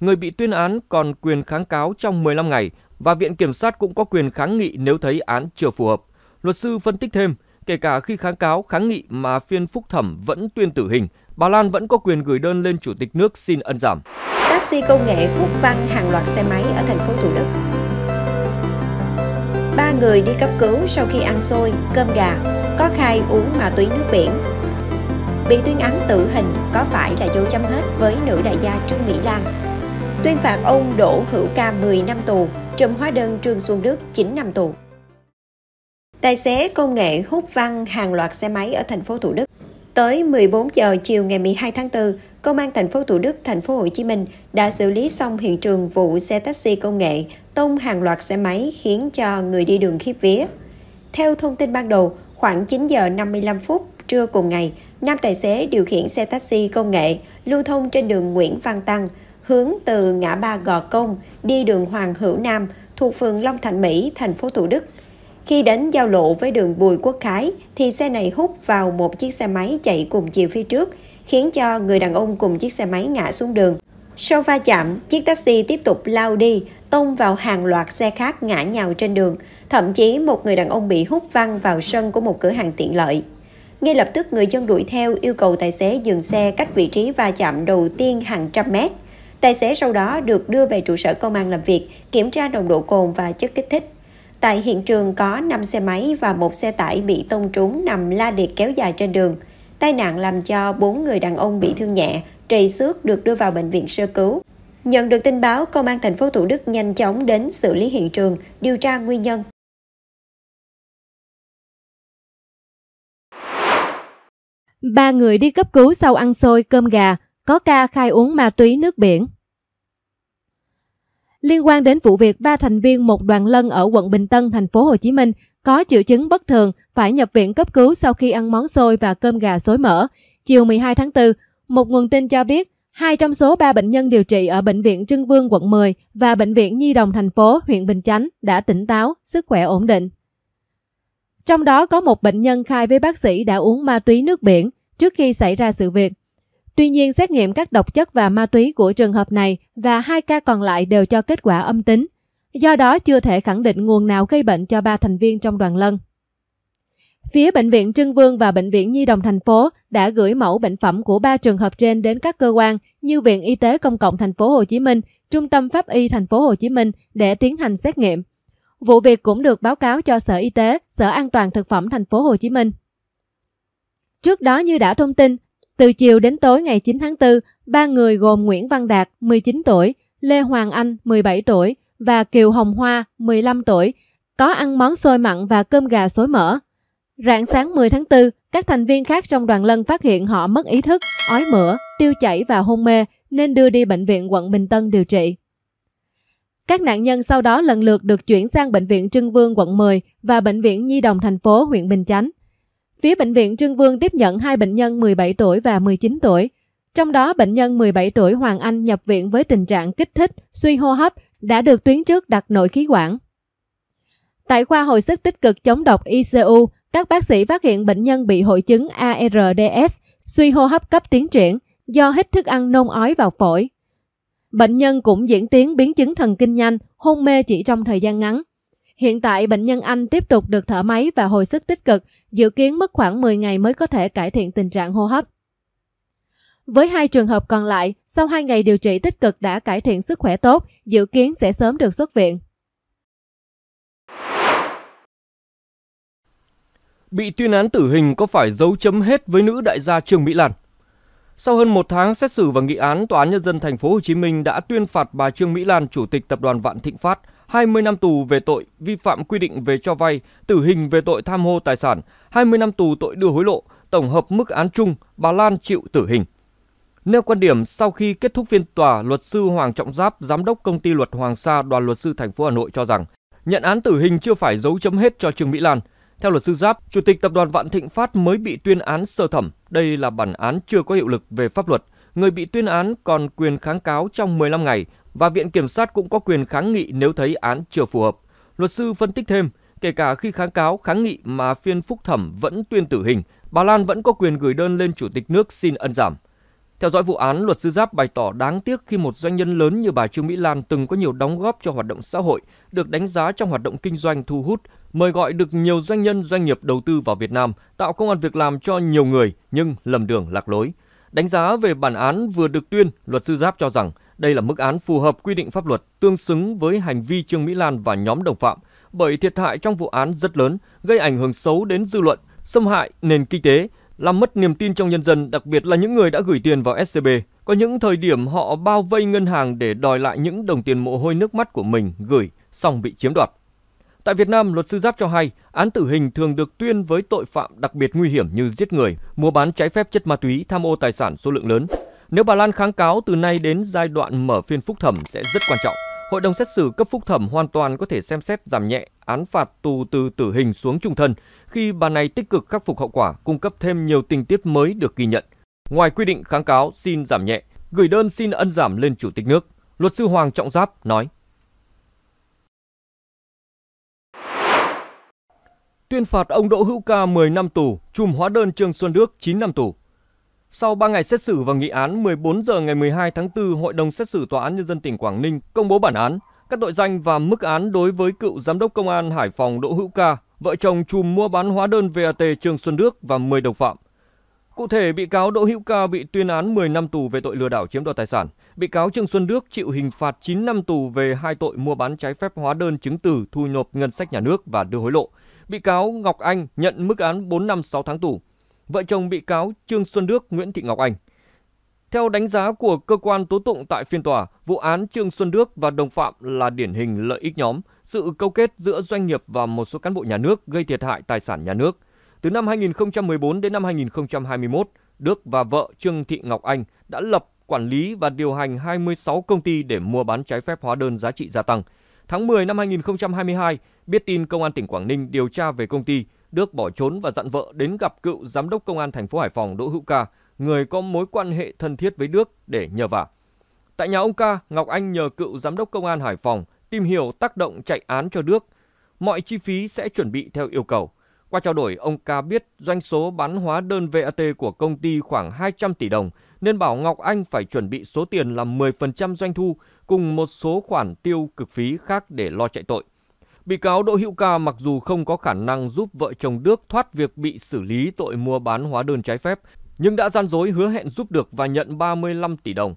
người bị tuyên án còn quyền kháng cáo trong 15 ngày và Viện Kiểm sát cũng có quyền kháng nghị nếu thấy án chưa phù hợp. Luật sư phân tích thêm, kể cả khi kháng cáo, kháng nghị mà phiên phúc thẩm vẫn tuyên tử hình, bà Lan vẫn có quyền gửi đơn lên Chủ tịch nước xin ân giảm. Taxi công nghệ hút văng hàng loạt xe máy ở thành phố Thủ Đức. Ba người đi cấp cứu sau khi ăn xôi, cơm gà, có khai uống ma túy nước biển. Bị tuyên án tử hình có phải là dấu chấm hết với nữ đại gia Trương Mỹ Lan tuyên phạt ông Đỗ Hữu Ca 10 năm tù, Trầm Hóa Đơn Trương Xuân Đức 9 năm tù. Tài xế công nghệ hút văng hàng loạt xe máy ở thành phố Thủ Đức. Tới 14 giờ chiều ngày 12 tháng 4, Công an thành phố Thủ Đức, thành phố Hồ Chí Minh đã xử lý xong hiện trường vụ xe taxi công nghệ tông hàng loạt xe máy khiến cho người đi đường khiếp vía. Theo thông tin ban đầu, khoảng 9 giờ 55 phút trưa cùng ngày, nam tài xế điều khiển xe taxi công nghệ lưu thông trên đường Nguyễn Văn Tăng, hướng từ ngã ba Gò Công đi đường Hoàng Hữu Nam thuộc phường Long Thạnh Mỹ, thành phố Thủ Đức. Khi đến giao lộ với đường Bùi Quốc Khái thì xe này hút vào một chiếc xe máy chạy cùng chiều phía trước, khiến cho người đàn ông cùng chiếc xe máy ngã xuống đường. Sau va chạm, chiếc taxi tiếp tục lao đi, tông vào hàng loạt xe khác ngã nhào trên đường. Thậm chí một người đàn ông bị hút văng vào sân của một cửa hàng tiện lợi. Ngay lập tức người dân đuổi theo yêu cầu tài xế dừng xe cách vị trí va chạm đầu tiên hàng trăm mét. Tài xế sau đó được đưa về trụ sở công an làm việc, kiểm tra nồng độ cồn và chất kích thích. Tại hiện trường có 5 xe máy và một xe tải bị tông trúng nằm la liệt kéo dài trên đường. Tai nạn làm cho 4 người đàn ông bị thương nhẹ, trầy xước được đưa vào bệnh viện sơ cứu. Nhận được tin báo, công an thành phố Thủ Đức nhanh chóng đến xử lý hiện trường, điều tra nguyên nhân. Ba người đi cấp cứu sau ăn xôi cơm gà, có ca khai uống ma túy nước biển. Liên quan đến vụ việc ba thành viên một đoàn lân ở quận Bình Tân, thành phố Hồ Chí Minh có triệu chứng bất thường phải nhập viện cấp cứu sau khi ăn món xôi và cơm gà xối mỡ. Chiều 12 tháng 4, một nguồn tin cho biết hai trong số ba bệnh nhân điều trị ở Bệnh viện Trưng Vương quận 10 và Bệnh viện Nhi đồng thành phố huyện Bình Chánh đã tỉnh táo, sức khỏe ổn định. Trong đó có một bệnh nhân khai với bác sĩ đã uống ma túy nước biển trước khi xảy ra sự việc. Tuy nhiên, xét nghiệm các độc chất và ma túy của trường hợp này và hai ca còn lại đều cho kết quả âm tính. Do đó, chưa thể khẳng định nguồn nào gây bệnh cho ba thành viên trong đoàn lân. Phía Bệnh viện Trưng Vương và Bệnh viện Nhi đồng thành phố đã gửi mẫu bệnh phẩm của ba trường hợp trên đến các cơ quan như Viện Y tế Công cộng thành phố Hồ Chí Minh, Trung tâm Pháp y thành phố Hồ Chí Minh để tiến hành xét nghiệm. Vụ việc cũng được báo cáo cho Sở Y tế, Sở An toàn thực phẩm thành phố Hồ Chí Minh. Trước đó như đã thông tin, từ chiều đến tối ngày 9 tháng 4, ba người gồm Nguyễn Văn Đạt, 19 tuổi, Lê Hoàng Anh, 17 tuổi và Kiều Hồng Hoa, 15 tuổi, có ăn món xôi mặn và cơm gà xối mỡ. Rạng sáng 10 tháng 4, các thành viên khác trong đoàn lân phát hiện họ mất ý thức, ói mửa, tiêu chảy và hôn mê nên đưa đi bệnh viện quận Bình Tân điều trị. Các nạn nhân sau đó lần lượt được chuyển sang bệnh viện Trưng Vương quận 10 và bệnh viện Nhi đồng thành phố huyện Bình Chánh. Phía bệnh viện Trương Vương tiếp nhận hai bệnh nhân 17 tuổi và 19 tuổi. Trong đó, bệnh nhân 17 tuổi Hoàng Anh nhập viện với tình trạng kích thích, suy hô hấp, đã được tuyến trước đặt nội khí quản. Tại khoa hồi sức tích cực chống độc ICU, các bác sĩ phát hiện bệnh nhân bị hội chứng ARDS, suy hô hấp cấp tiến triển, do hít thức ăn nôn ói vào phổi. Bệnh nhân cũng diễn tiến biến chứng thần kinh nhanh, hôn mê chỉ trong thời gian ngắn. Hiện tại bệnh nhân Anh tiếp tục được thở máy và hồi sức tích cực, dự kiến mất khoảng 10 ngày mới có thể cải thiện tình trạng hô hấp. Với hai trường hợp còn lại, sau 2 ngày điều trị tích cực đã cải thiện sức khỏe tốt, dự kiến sẽ sớm được xuất viện. Bị tuyên án tử hình có phải dấu chấm hết với nữ đại gia Trương Mỹ Lan? Sau hơn một tháng xét xử và nghị án, Tòa án Nhân dân Thành phố Hồ Chí Minh đã tuyên phạt bà Trương Mỹ Lan, Chủ tịch Tập đoàn Vạn Thịnh Phát, 20 năm tù về tội vi phạm quy định về cho vay, tử hình về tội tham ô tài sản, 20 năm tù tội đưa hối lộ, tổng hợp mức án chung, bà Lan chịu tử hình. Nêu quan điểm sau khi kết thúc phiên tòa, luật sư Hoàng Trọng Giáp, giám đốc công ty luật Hoàng Sa, đoàn luật sư thành phố Hà Nội cho rằng, nhận án tử hình chưa phải dấu chấm hết cho Trương Mỹ Lan. Theo luật sư Giáp, chủ tịch tập đoàn Vạn Thịnh Phát mới bị tuyên án sơ thẩm, đây là bản án chưa có hiệu lực về pháp luật. Người bị tuyên án còn quyền kháng cáo trong 15 ngày, và Viện Kiểm sát cũng có quyền kháng nghị nếu thấy án chưa phù hợp. Luật sư phân tích thêm, kể cả khi kháng cáo kháng nghị mà phiên phúc thẩm vẫn tuyên tử hình, bà Lan vẫn có quyền gửi đơn lên Chủ tịch nước xin ân giảm. Theo dõi vụ án, luật sư Giáp bày tỏ đáng tiếc khi một doanh nhân lớn như bà Trương Mỹ Lan từng có nhiều đóng góp cho hoạt động xã hội, được đánh giá trong hoạt động kinh doanh thu hút, mời gọi được nhiều doanh nhân doanh nghiệp đầu tư vào Việt Nam, tạo công an việc làm cho nhiều người nhưng lầm đường lạc lối. Đánh giá về bản án vừa được tuyên, luật sư Giáp cho rằng – đây là mức án phù hợp quy định pháp luật, tương xứng với hành vi Trương Mỹ Lan và nhóm đồng phạm, bởi thiệt hại trong vụ án rất lớn, gây ảnh hưởng xấu đến dư luận, xâm hại nền kinh tế, làm mất niềm tin trong nhân dân, đặc biệt là những người đã gửi tiền vào SCB. Có những thời điểm họ bao vây ngân hàng để đòi lại những đồng tiền mồ hôi nước mắt của mình gửi, xong bị chiếm đoạt. Tại Việt Nam, luật sư Giáp cho hay, án tử hình thường được tuyên với tội phạm đặc biệt nguy hiểm như giết người, mua bán trái phép chất ma túy, tham ô tài sản số lượng lớn, nếu bà Lan kháng cáo từ nay đến giai đoạn mở phiên phúc thẩm sẽ rất quan trọng. Hội đồng xét xử cấp phúc thẩm hoàn toàn có thể xem xét giảm nhẹ án phạt tù từ tử hình xuống trung thân khi bà này tích cực khắc phục hậu quả, cung cấp thêm nhiều tình tiết mới được ghi nhận. Ngoài quy định kháng cáo xin giảm nhẹ, gửi đơn xin ân giảm lên chủ tịch nước, luật sư Hoàng Trọng Giáp nói: Tuyên phạt ông Đỗ Hữu Ca 10 năm tù, chùm hóa đơn Trương Xuân Đức 9 năm tù. Sau 3 ngày xét xử và nghị án, 14 giờ ngày 12 tháng 4, Hội đồng xét xử Tòa án Nhân dân tỉnh Quảng Ninh công bố bản án, các tội danh và mức án đối với cựu Giám đốc Công an Hải Phòng Đỗ Hữu Ca, vợ chồng chùm mua bán hóa đơn VAT Trương Xuân Đức và 10 đồng phạm. Cụ thể, bị cáo Đỗ Hữu Ca bị tuyên án 10 năm tù về tội lừa đảo chiếm đoạt tài sản. Bị cáo Trương Xuân Đức chịu hình phạt 9 năm tù về hai tội mua bán trái phép hóa đơn chứng từ thu nộp ngân sách nhà nước và đưa hối lộ. Bị cáo Ngọc Anh nhận mức án 4 năm 6 tháng tù vợ chồng bị cáo Trương Xuân Đức, Nguyễn Thị Ngọc Anh. Theo đánh giá của cơ quan tố tụng tại phiên tòa, vụ án Trương Xuân Đức và đồng phạm là điển hình lợi ích nhóm, sự câu kết giữa doanh nghiệp và một số cán bộ nhà nước gây thiệt hại tài sản nhà nước. Từ năm 2014 đến năm 2021, Đức và vợ Trương Thị Ngọc Anh đã lập, quản lý và điều hành 26 công ty để mua bán trái phép hóa đơn giá trị gia tăng. Tháng 10 năm 2022, biết tin công an tỉnh Quảng Ninh điều tra về công ty, Đức bỏ trốn và dặn vợ đến gặp cựu giám đốc công an thành phố Hải Phòng Đỗ Hữu Ca, người có mối quan hệ thân thiết với Đức để nhờ vả. Tại nhà ông Ca, Ngọc Anh nhờ cựu giám đốc công an Hải Phòng tìm hiểu tác động chạy án cho Đức. Mọi chi phí sẽ chuẩn bị theo yêu cầu. Qua trao đổi, ông Ca biết doanh số bán hóa đơn VAT của công ty khoảng 200 tỷ đồng, nên bảo Ngọc Anh phải chuẩn bị số tiền là 10% doanh thu cùng một số khoản tiêu cực phí khác để lo chạy tội. Bị cáo Đỗ Hữu Ca mặc dù không có khả năng giúp vợ chồng Đức thoát việc bị xử lý tội mua bán hóa đơn trái phép, nhưng đã gian dối hứa hẹn giúp được và nhận 35 tỷ đồng.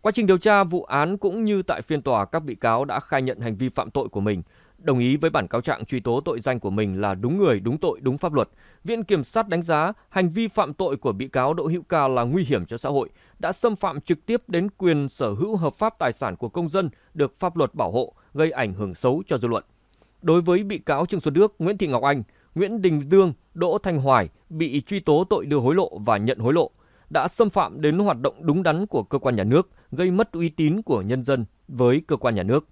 Quá trình điều tra vụ án cũng như tại phiên tòa, các bị cáo đã khai nhận hành vi phạm tội của mình, đồng ý với bản cáo trạng truy tố tội danh của mình là đúng người, đúng tội, đúng pháp luật. Viện Kiểm sát đánh giá hành vi phạm tội của bị cáo Đỗ Hữu Ca là nguy hiểm cho xã hội, đã xâm phạm trực tiếp đến quyền sở hữu hợp pháp tài sản của công dân được pháp luật bảo hộ, gây ảnh hưởng xấu cho dư luận. Đối với bị cáo Trương Xuân Đức, Nguyễn Thị Ngọc Anh, Nguyễn Đình Dương, Đỗ Thanh Hoài bị truy tố tội đưa hối lộ và nhận hối lộ đã xâm phạm đến hoạt động đúng đắn của cơ quan nhà nước, gây mất uy tín của nhân dân với cơ quan nhà nước.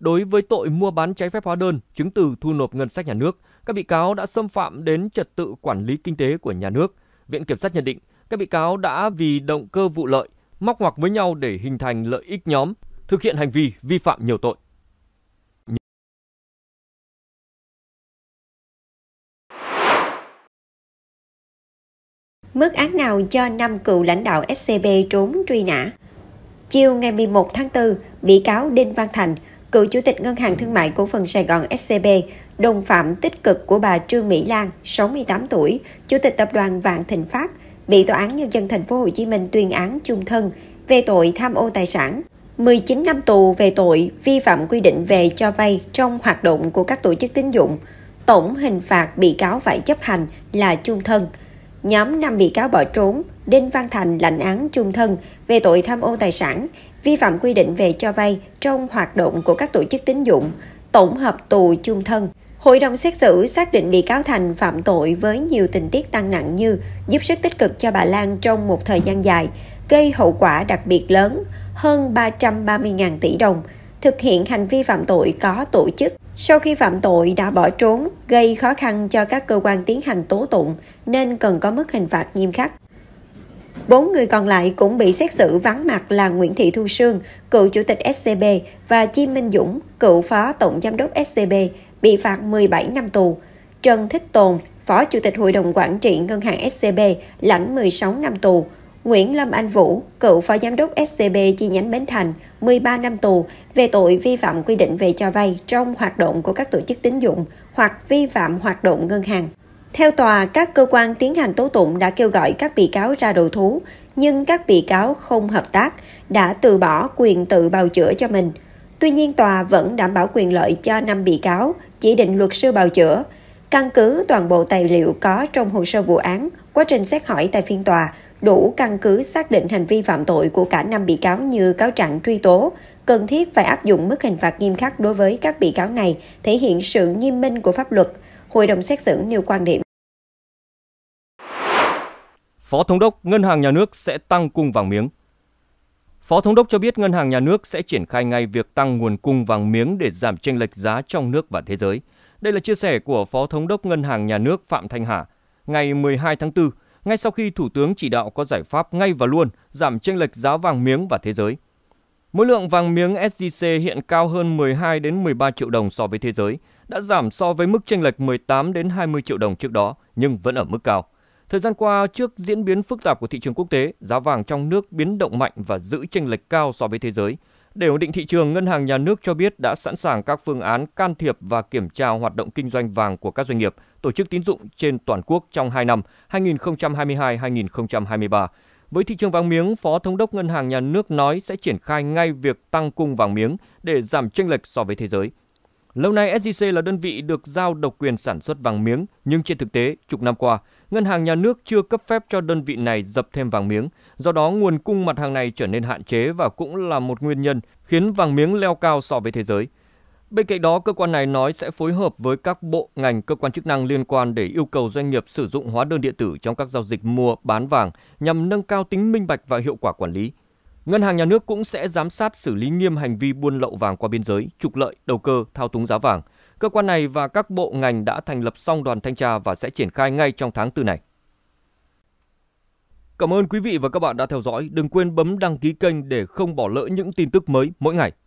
Đối với tội mua bán trái phép hóa đơn, chứng từ thu nộp ngân sách nhà nước, các bị cáo đã xâm phạm đến trật tự quản lý kinh tế của nhà nước. Viện kiểm sát nhận định các bị cáo đã vì động cơ vụ lợi móc ngoặc với nhau để hình thành lợi ích nhóm, thực hiện hành vi vi phạm nhiều tội. mức án nào cho năm cựu lãnh đạo scb trốn truy nã. Chiều ngày 11 tháng 4, bị cáo Đinh Văn Thành, cựu chủ tịch Ngân hàng Thương mại Cổ phần Sài Gòn SCB, đồng phạm tích cực của bà Trương Mỹ Lan, 68 tuổi, chủ tịch tập đoàn Vạn Thịnh Phát, bị tòa án nhân dân thành phố Hồ Chí Minh tuyên án chung thân về tội tham ô tài sản, 19 năm tù về tội vi phạm quy định về cho vay trong hoạt động của các tổ chức tín dụng. Tổng hình phạt bị cáo phải chấp hành là chung thân. Nhóm 5 bị cáo bỏ trốn, Đinh Văn Thành lãnh án chung thân về tội tham ô tài sản, vi phạm quy định về cho vay trong hoạt động của các tổ chức tín dụng, tổng hợp tù chung thân. Hội đồng xét xử xác định bị cáo Thành phạm tội với nhiều tình tiết tăng nặng như giúp sức tích cực cho bà Lan trong một thời gian dài, gây hậu quả đặc biệt lớn hơn 330.000 tỷ đồng, thực hiện hành vi phạm tội có tổ chức. Sau khi phạm tội đã bỏ trốn, gây khó khăn cho các cơ quan tiến hành tố tụng nên cần có mức hình phạt nghiêm khắc. Bốn người còn lại cũng bị xét xử vắng mặt là Nguyễn Thị Thu Sương, cựu chủ tịch SCB và Chi Minh Dũng, cựu phó tổng giám đốc SCB, bị phạt 17 năm tù. Trần Thích Tồn, phó chủ tịch hội đồng quản trị ngân hàng SCB, lãnh 16 năm tù. Nguyễn Lâm Anh Vũ, cựu phó giám đốc SCB chi nhánh Bến Thành, 13 năm tù về tội vi phạm quy định về cho vay trong hoạt động của các tổ chức tín dụng hoặc vi phạm hoạt động ngân hàng. Theo tòa, các cơ quan tiến hành tố tụng đã kêu gọi các bị cáo ra đầu thú, nhưng các bị cáo không hợp tác, đã từ bỏ quyền tự bào chữa cho mình. Tuy nhiên, tòa vẫn đảm bảo quyền lợi cho 5 bị cáo, chỉ định luật sư bào chữa. Căn cứ toàn bộ tài liệu có trong hồ sơ vụ án, quá trình xét hỏi tại phiên tòa, đủ căn cứ xác định hành vi phạm tội của cả năm bị cáo như cáo trạng truy tố, cần thiết phải áp dụng mức hình phạt nghiêm khắc đối với các bị cáo này, thể hiện sự nghiêm minh của pháp luật. Hội đồng xét xử nêu quan điểm. Phó Thống đốc Ngân hàng Nhà nước sẽ tăng cung vàng miếng. Phó Thống đốc cho biết Ngân hàng Nhà nước sẽ triển khai ngay việc tăng nguồn cung vàng miếng để giảm chênh lệch giá trong nước và thế giới. Đây là chia sẻ của Phó Thống đốc Ngân hàng Nhà nước Phạm Thanh Hà ngày 12 tháng 4 ngay sau khi Thủ tướng chỉ đạo có giải pháp ngay và luôn giảm chênh lệch giá vàng miếng và thế giới. Mỗi lượng vàng miếng SJC hiện cao hơn 12 đến 13 triệu đồng so với thế giới, đã giảm so với mức chênh lệch 18 đến 20 triệu đồng trước đó nhưng vẫn ở mức cao. Thời gian qua, trước diễn biến phức tạp của thị trường quốc tế, giá vàng trong nước biến động mạnh và giữ chênh lệch cao so với thế giới. Để ổn định thị trường, Ngân hàng Nhà nước cho biết đã sẵn sàng các phương án can thiệp và kiểm tra hoạt động kinh doanh vàng của các doanh nghiệp tổ chức tín dụng trên toàn quốc trong 2 năm 2022-2023. Với thị trường vàng miếng, Phó Thống đốc Ngân hàng Nhà nước nói sẽ triển khai ngay việc tăng cung vàng miếng để giảm chênh lệch so với thế giới. Lâu nay SJC là đơn vị được giao độc quyền sản xuất vàng miếng, nhưng trên thực tế, chục năm qua, ngân hàng nhà nước chưa cấp phép cho đơn vị này dập thêm vàng miếng. Do đó, nguồn cung mặt hàng này trở nên hạn chế và cũng là một nguyên nhân khiến vàng miếng leo cao so với thế giới. Bên cạnh đó, cơ quan này nói sẽ phối hợp với các bộ ngành cơ quan chức năng liên quan để yêu cầu doanh nghiệp sử dụng hóa đơn điện tử trong các giao dịch mua bán vàng nhằm nâng cao tính minh bạch và hiệu quả quản lý. Ngân hàng nhà nước cũng sẽ giám sát xử lý nghiêm hành vi buôn lậu vàng qua biên giới, trục lợi, đầu cơ, thao túng giá vàng. Cơ quan này và các bộ ngành đã thành lập xong đoàn thanh tra và sẽ triển khai ngay trong tháng tư này. Cảm ơn quý vị và các bạn đã theo dõi. Đừng quên bấm đăng ký kênh để không bỏ lỡ những tin tức mới mỗi ngày.